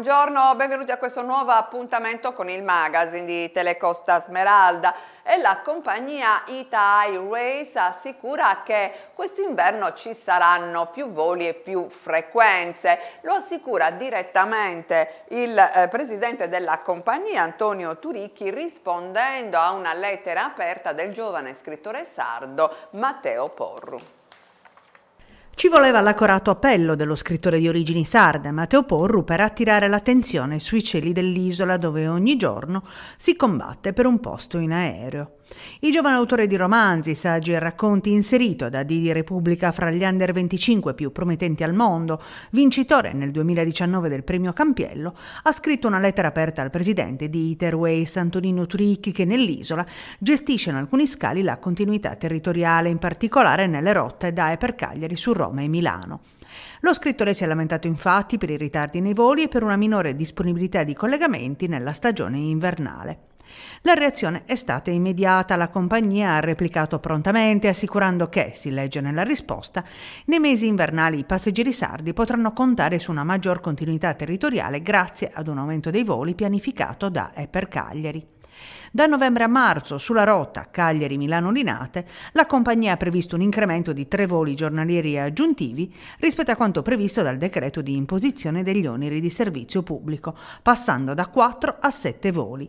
buongiorno, benvenuti a questo nuovo appuntamento con il magazine di Telecosta Smeralda e la compagnia Ita Airways assicura che quest'inverno ci saranno più voli e più frequenze. Lo assicura direttamente il eh, presidente della compagnia Antonio Turicchi rispondendo a una lettera aperta del giovane scrittore sardo Matteo Porru. Ci voleva l'accorato appello dello scrittore di origini sarde Matteo Porru per attirare l'attenzione sui cieli dell'isola dove ogni giorno si combatte per un posto in aereo. Il giovane autore di romanzi, saggi e racconti inserito da Didi Repubblica fra gli under 25 più promettenti al mondo, vincitore nel 2019 del premio Campiello, ha scritto una lettera aperta al presidente di Iterways Antonino Turicchi che nell'isola gestisce in alcuni scali la continuità territoriale, in particolare nelle rotte da e per Cagliari su Roma e Milano. Lo scrittore si è lamentato infatti per i ritardi nei voli e per una minore disponibilità di collegamenti nella stagione invernale. La reazione è stata immediata, la compagnia ha replicato prontamente assicurando che, si legge nella risposta, nei mesi invernali i passeggeri sardi potranno contare su una maggior continuità territoriale grazie ad un aumento dei voli pianificato da e per Cagliari. Da novembre a marzo, sulla rotta Cagliari-Milano-Linate, la compagnia ha previsto un incremento di tre voli giornalieri aggiuntivi rispetto a quanto previsto dal decreto di imposizione degli oneri di servizio pubblico, passando da quattro a sette voli.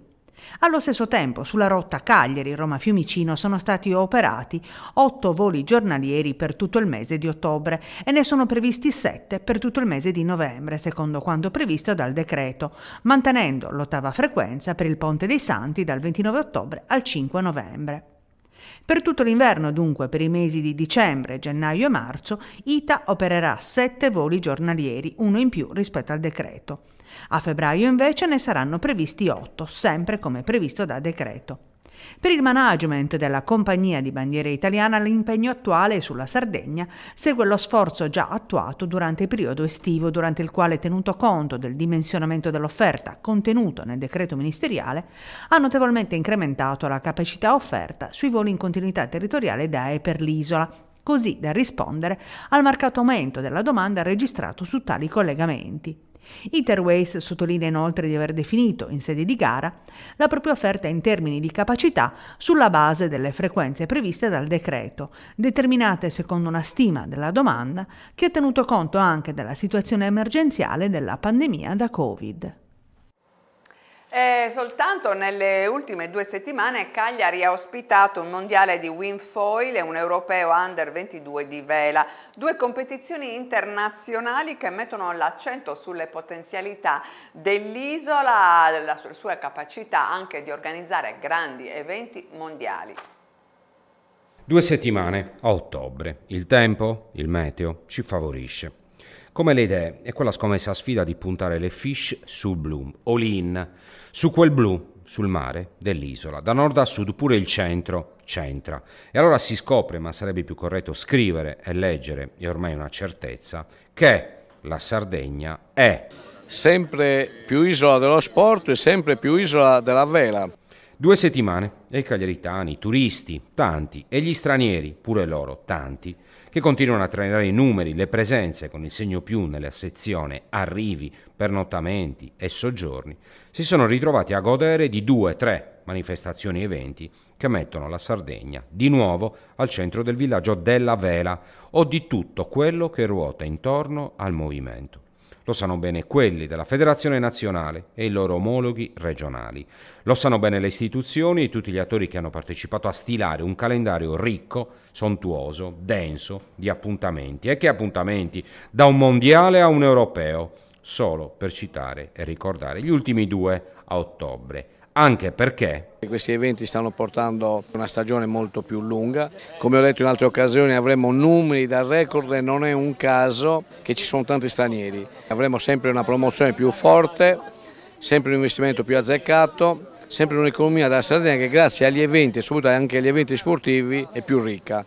Allo stesso tempo, sulla rotta Cagliari-Roma-Fiumicino sono stati operati 8 voli giornalieri per tutto il mese di ottobre e ne sono previsti 7 per tutto il mese di novembre, secondo quanto previsto dal decreto, mantenendo l'ottava frequenza per il Ponte dei Santi dal 29 ottobre al 5 novembre. Per tutto l'inverno, dunque, per i mesi di dicembre, gennaio e marzo, ITA opererà 7 voli giornalieri, uno in più rispetto al decreto. A febbraio invece ne saranno previsti 8, sempre come previsto da decreto. Per il management della compagnia di bandiera italiana l'impegno attuale sulla Sardegna segue lo sforzo già attuato durante il periodo estivo, durante il quale, tenuto conto del dimensionamento dell'offerta contenuto nel decreto ministeriale, ha notevolmente incrementato la capacità offerta sui voli in continuità territoriale da e per l'isola, così da rispondere al marcato aumento della domanda registrato su tali collegamenti. Interways sottolinea inoltre di aver definito, in sede di gara, la propria offerta in termini di capacità sulla base delle frequenze previste dal decreto, determinate secondo una stima della domanda che ha tenuto conto anche della situazione emergenziale della pandemia da Covid. Eh, soltanto nelle ultime due settimane Cagliari ha ospitato un mondiale di windfoil e un europeo under 22 di vela, due competizioni internazionali che mettono l'accento sulle potenzialità dell'isola, sulle sua capacità anche di organizzare grandi eventi mondiali. Due settimane a ottobre. Il tempo, il meteo, ci favorisce. Come le idee, è quella scommessa sfida di puntare le fish sul blu, all in, su quel blu, sul mare dell'isola, da nord a sud pure il centro c'entra. E allora si scopre, ma sarebbe più corretto scrivere e leggere, è ormai una certezza, che la Sardegna è sempre più isola dello sport e sempre più isola della vela. Due settimane e i cagliaritani, i turisti, tanti, e gli stranieri, pure loro, tanti, che continuano a trainare i numeri, le presenze con il segno più nella sezione arrivi, pernottamenti e soggiorni, si sono ritrovati a godere di due, tre manifestazioni e eventi che mettono la Sardegna di nuovo al centro del villaggio della vela o di tutto quello che ruota intorno al movimento. Lo sanno bene quelli della Federazione Nazionale e i loro omologhi regionali. Lo sanno bene le istituzioni e tutti gli attori che hanno partecipato a stilare un calendario ricco, sontuoso, denso di appuntamenti. E che appuntamenti? Da un mondiale a un europeo, solo per citare e ricordare gli ultimi due a ottobre anche perché questi eventi stanno portando una stagione molto più lunga, come ho detto in altre occasioni avremo numeri da record e non è un caso che ci sono tanti stranieri, avremo sempre una promozione più forte, sempre un investimento più azzeccato, sempre un'economia della Sardegna che grazie agli eventi e soprattutto anche agli eventi sportivi è più ricca.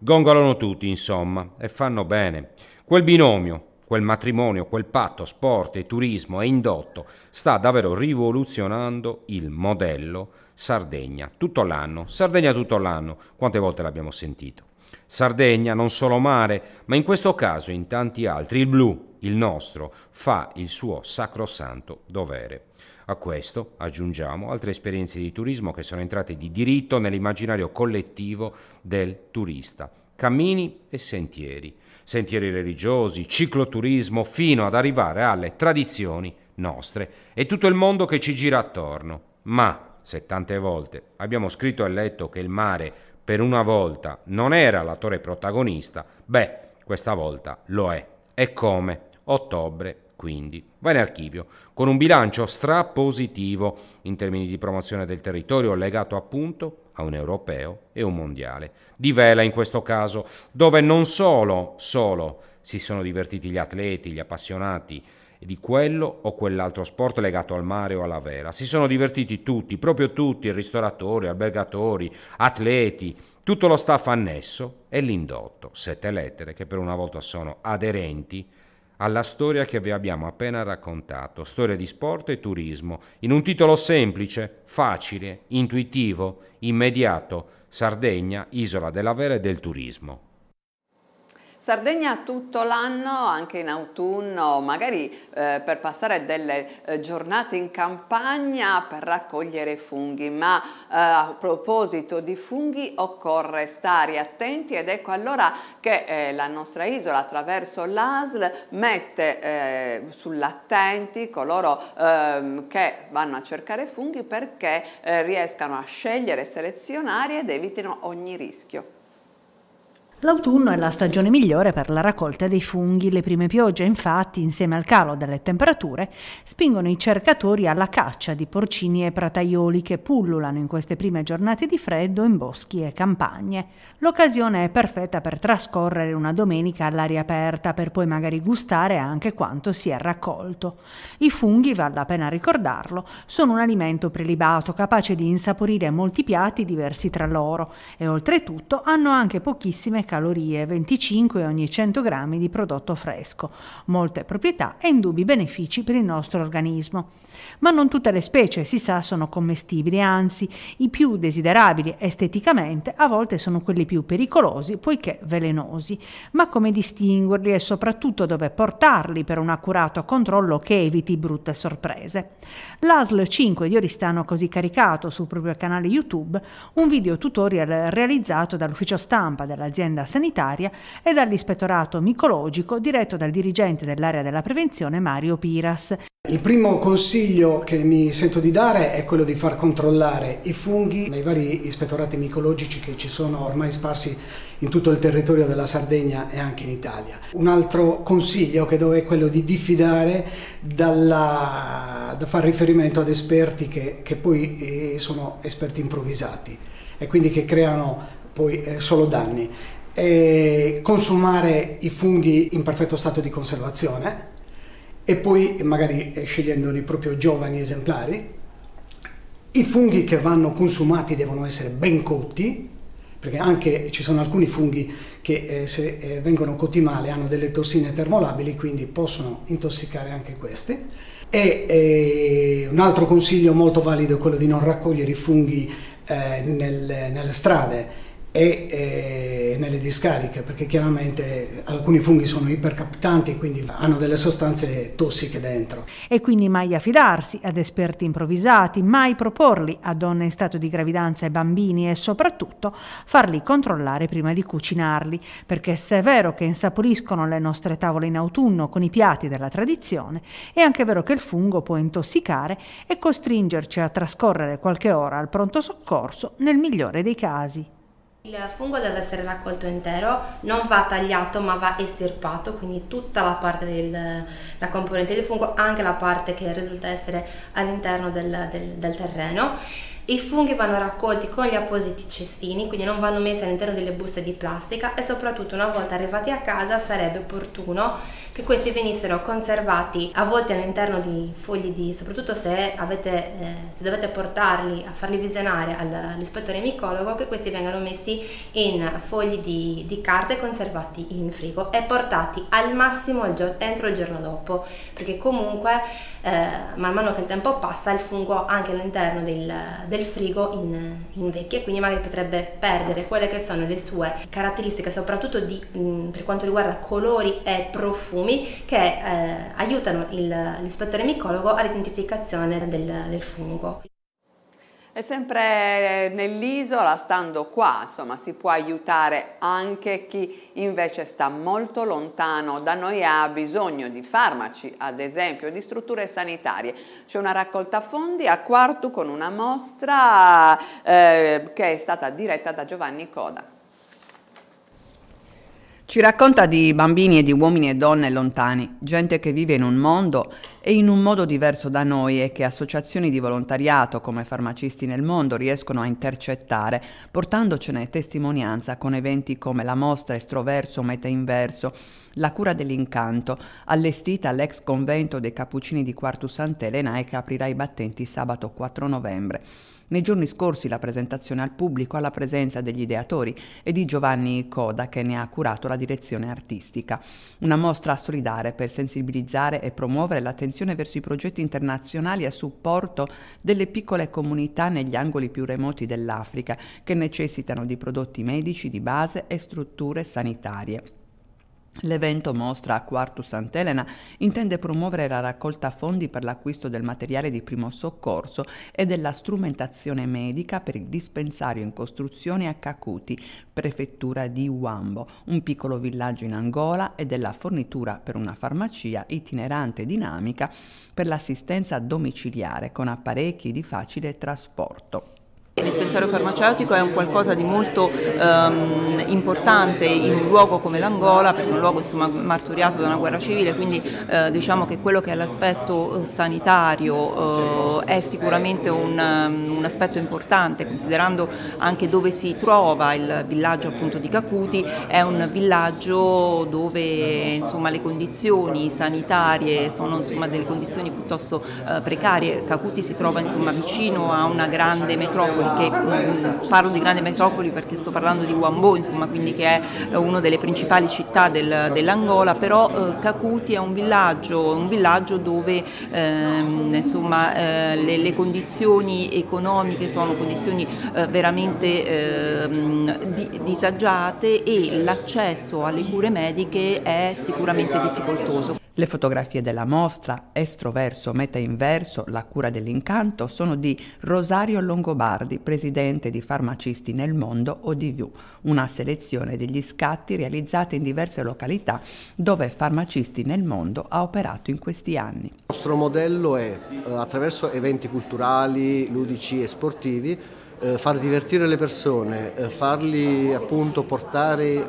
Gongolano tutti insomma e fanno bene. Quel binomio Quel matrimonio, quel patto sport e turismo è indotto sta davvero rivoluzionando il modello Sardegna tutto l'anno. Sardegna tutto l'anno, quante volte l'abbiamo sentito? Sardegna, non solo mare, ma in questo caso in tanti altri, il blu, il nostro, fa il suo sacrosanto dovere. A questo aggiungiamo altre esperienze di turismo che sono entrate di diritto nell'immaginario collettivo del turista, cammini e sentieri, sentieri religiosi, cicloturismo, fino ad arrivare alle tradizioni nostre e tutto il mondo che ci gira attorno. Ma se tante volte abbiamo scritto e letto che il mare per una volta non era l'attore protagonista, beh, questa volta lo è. E come? Ottobre quindi va in archivio con un bilancio strapositivo in termini di promozione del territorio legato appunto a un europeo e un mondiale. Di vela in questo caso, dove non solo, solo si sono divertiti gli atleti, gli appassionati di quello o quell'altro sport legato al mare o alla vela. Si sono divertiti tutti, proprio tutti, ristoratori, albergatori, atleti, tutto lo staff annesso e l'indotto, sette lettere che per una volta sono aderenti alla storia che vi abbiamo appena raccontato, storia di sport e turismo, in un titolo semplice, facile, intuitivo, immediato, Sardegna, isola della vera e del turismo. Sardegna tutto l'anno, anche in autunno, magari eh, per passare delle eh, giornate in campagna per raccogliere funghi, ma eh, a proposito di funghi occorre stare attenti ed ecco allora che eh, la nostra isola attraverso l'ASL mette eh, sull'attenti coloro ehm, che vanno a cercare funghi perché eh, riescano a scegliere, selezionare ed evitino ogni rischio. L'autunno è la stagione migliore per la raccolta dei funghi. Le prime piogge, infatti, insieme al calo delle temperature, spingono i cercatori alla caccia di porcini e prataioli che pullulano in queste prime giornate di freddo in boschi e campagne. L'occasione è perfetta per trascorrere una domenica all'aria aperta per poi magari gustare anche quanto si è raccolto. I funghi, vale la pena ricordarlo, sono un alimento prelibato capace di insaporire molti piatti diversi tra loro e oltretutto hanno anche pochissime calorie, 25 ogni 100 grammi di prodotto fresco, molte proprietà e indubbi benefici per il nostro organismo. Ma non tutte le specie, si sa, sono commestibili, anzi i più desiderabili esteticamente a volte sono quelli più pericolosi poiché velenosi. Ma come distinguerli e soprattutto dove portarli per un accurato controllo che eviti brutte sorprese? L'ASL 5 di Oristano ha così caricato sul proprio canale YouTube un video tutorial realizzato dall'ufficio stampa dell'azienda dell'azienda sanitaria e dall'ispettorato micologico diretto dal dirigente dell'area della prevenzione Mario Piras. Il primo consiglio che mi sento di dare è quello di far controllare i funghi nei vari ispettorati micologici che ci sono ormai sparsi in tutto il territorio della Sardegna e anche in Italia. Un altro consiglio che do è quello di diffidare dalla, da fare riferimento ad esperti che, che poi eh, sono esperti improvvisati e quindi che creano poi eh, solo danni e consumare i funghi in perfetto stato di conservazione e poi magari eh, scegliendone i proprio giovani esemplari. I funghi che vanno consumati devono essere ben cotti, perché anche ci sono alcuni funghi che eh, se eh, vengono cotti male hanno delle tossine termolabili, quindi possono intossicare anche questi. E eh, un altro consiglio molto valido è quello di non raccogliere i funghi eh, nel, nelle strade, e eh, nelle discariche perché chiaramente alcuni funghi sono ipercaptanti e quindi hanno delle sostanze tossiche dentro. E quindi mai affidarsi ad esperti improvvisati, mai proporli a donne in stato di gravidanza e bambini e soprattutto farli controllare prima di cucinarli perché se è vero che insaporiscono le nostre tavole in autunno con i piatti della tradizione è anche vero che il fungo può intossicare e costringerci a trascorrere qualche ora al pronto soccorso nel migliore dei casi. Il fungo deve essere raccolto intero, non va tagliato ma va estirpato, quindi tutta la parte della componente del fungo, anche la parte che risulta essere all'interno del, del, del terreno i funghi vanno raccolti con gli appositi cestini, quindi non vanno messi all'interno delle buste di plastica e soprattutto una volta arrivati a casa sarebbe opportuno che questi venissero conservati a volte all'interno di fogli di, soprattutto se, avete, eh, se dovete portarli a farli visionare all'ispettore micologo, che questi vengano messi in fogli di, di carta e conservati in frigo e portati al massimo il giorno, entro il giorno dopo, perché comunque eh, man mano che il tempo passa il fungo anche all'interno del, del del frigo in, vecchia e quindi magari potrebbe perdere quelle che sono le sue caratteristiche soprattutto di, mh, mm, per quanto riguarda colori e profumi che eh, aiutano il, l'ispettore micologo all'identificazione del, del fungo. E sempre eh, nell'isola, stando qua, insomma, si può aiutare anche chi invece sta molto lontano da noi e ha bisogno di farmaci, ad esempio, di strutture sanitarie. C'è una raccolta fondi a Quartu con una mostra eh, che è stata diretta da Giovanni Coda. Ci racconta di bambini e di uomini e donne lontani, gente che vive in un mondo e in un modo diverso da noi e che associazioni di volontariato come farmacisti nel mondo riescono a intercettare, portandocene testimonianza con eventi come la mostra Estroverso Meta Inverso, la cura dell'incanto, allestita all'ex convento dei Cappuccini di Quartus Sant'Elena e che aprirà i battenti sabato 4 novembre. Nei giorni scorsi la presentazione al pubblico alla presenza degli ideatori e di Giovanni Coda che ne ha curato la direzione artistica. Una mostra solidare per sensibilizzare e promuovere l'attenzione verso i progetti internazionali a supporto delle piccole comunità negli angoli più remoti dell'Africa che necessitano di prodotti medici di base e strutture sanitarie. L'evento mostra a Quartu Sant'Elena intende promuovere la raccolta fondi per l'acquisto del materiale di primo soccorso e della strumentazione medica per il dispensario in costruzione a Kakuti, prefettura di Uambo, un piccolo villaggio in Angola, e della fornitura per una farmacia itinerante e dinamica per l'assistenza domiciliare con apparecchi di facile trasporto. Il dispensario farmaceutico è un qualcosa di molto ehm, importante in un luogo come l'Angola, perché è un luogo insomma, martoriato da una guerra civile, quindi eh, diciamo che quello che è l'aspetto eh, sanitario eh, è sicuramente un, ehm, un, aspetto importante, considerando anche dove si trova il villaggio appunto, di Cacuti, è un villaggio dove insomma, le condizioni sanitarie sono insomma, delle condizioni piuttosto eh, precarie, Cacuti si trova vicino a una grande metropoli perché mh, mm, parlo di grande metropoli perché sto parlando di Wambo, insomma, quindi che è eh, una delle principali città del, dell'Angola, però eh, Kakuti è un villaggio, un villaggio dove ehm, insomma, eh, le, le, condizioni economiche sono condizioni eh, veramente ehm, di, disagiate e l'accesso alle cure mediche è sicuramente difficoltoso. Le fotografie della mostra Estroverso Meta Inverso, la cura dell'incanto, sono di Rosario Longobardi, presidente di Farmacisti nel Mondo ODV, una selezione degli scatti realizzati in diverse località dove Farmacisti nel Mondo ha operato in questi anni. Il nostro modello è eh, attraverso eventi culturali, ludici e sportivi eh, far divertire le persone, eh, farli appunto portare eh,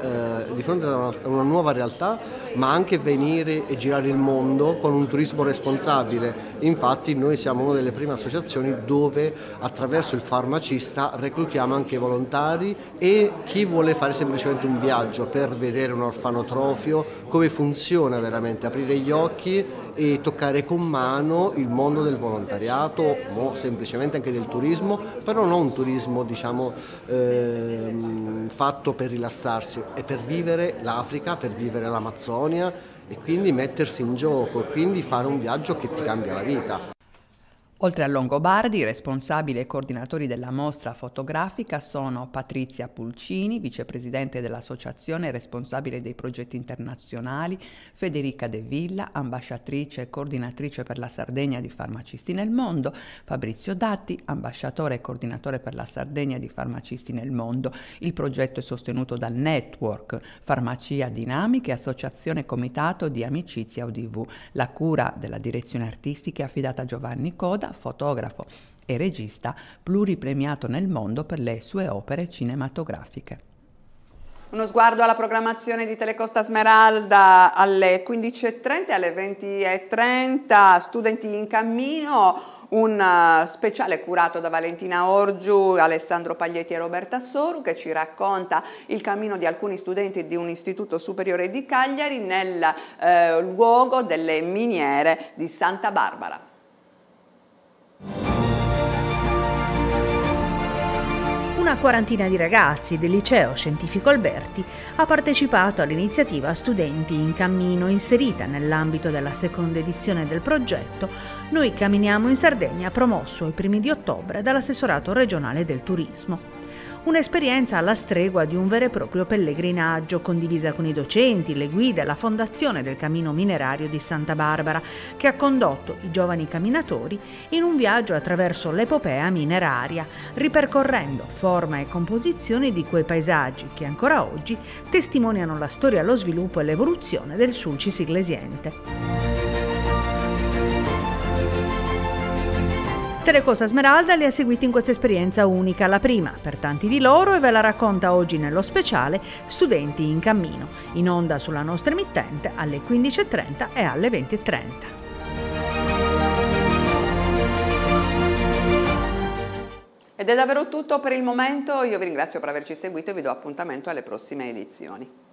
di fronte a una nuova realtà, ma anche venire e girare il mondo con un turismo responsabile. Infatti noi siamo una delle prime associazioni dove attraverso il farmacista reclutiamo anche volontari e chi vuole fare semplicemente un viaggio per vedere un orfanotrofio, come funziona veramente, aprire gli occhi e toccare con mano il mondo del volontariato o semplicemente anche del turismo, però non un turismo diciamo, ehm, fatto per rilassarsi, è per vivere l'Africa, per vivere l'Amazzonia e quindi mettersi in gioco, quindi fare un viaggio che ti cambia la vita. Oltre a Longobardi, responsabili e coordinatori della mostra fotografica sono Patrizia Pulcini, vicepresidente dell'associazione e responsabile dei progetti internazionali, Federica De Villa, ambasciatrice e coordinatrice per la Sardegna di Farmacisti nel Mondo, Fabrizio Datti, ambasciatore e coordinatore per la Sardegna di Farmacisti nel Mondo. Il progetto è sostenuto dal Network Farmacia Dinamica e Associazione Comitato di Amicizia ODV. La cura della direzione artistica è affidata a Giovanni Coda fotografo e regista pluripremiato nel mondo per le sue opere cinematografiche. Uno sguardo alla programmazione di Telecosta Smeralda alle 15.30 e alle 20.30, studenti in cammino, un eh, speciale curato da Valentina Orgiu, Alessandro Paglietti e Roberta Soru che ci racconta il cammino di alcuni studenti di un istituto superiore di Cagliari nel eh, luogo delle miniere di Santa Barbara. Una quarantina di ragazzi del liceo scientifico Alberti ha partecipato all'iniziativa Studenti in Cammino inserita nell'ambito della seconda edizione del progetto Noi camminiamo in Sardegna promosso ai primi di ottobre dall'assessorato regionale del turismo un'esperienza alla stregua di un vero e proprio pellegrinaggio condivisa con i docenti, le guide, la fondazione del cammino minerario di Santa Barbara, che ha condotto i giovani camminatori in un viaggio attraverso l'epopea mineraria, ripercorrendo forma e composizione di quei paesaggi che ancora oggi testimoniano la storia, lo sviluppo e l'evoluzione del Sulcis Iglesiente. Terecosa Smeralda li ha seguiti in questa esperienza unica, la prima per tanti di loro e ve la racconta oggi nello speciale Studenti in cammino, in onda sulla nostra emittente alle 15.30 e alle 20.30. Ed è davvero tutto per il momento, io vi ringrazio per averci seguito e vi do appuntamento alle prossime edizioni.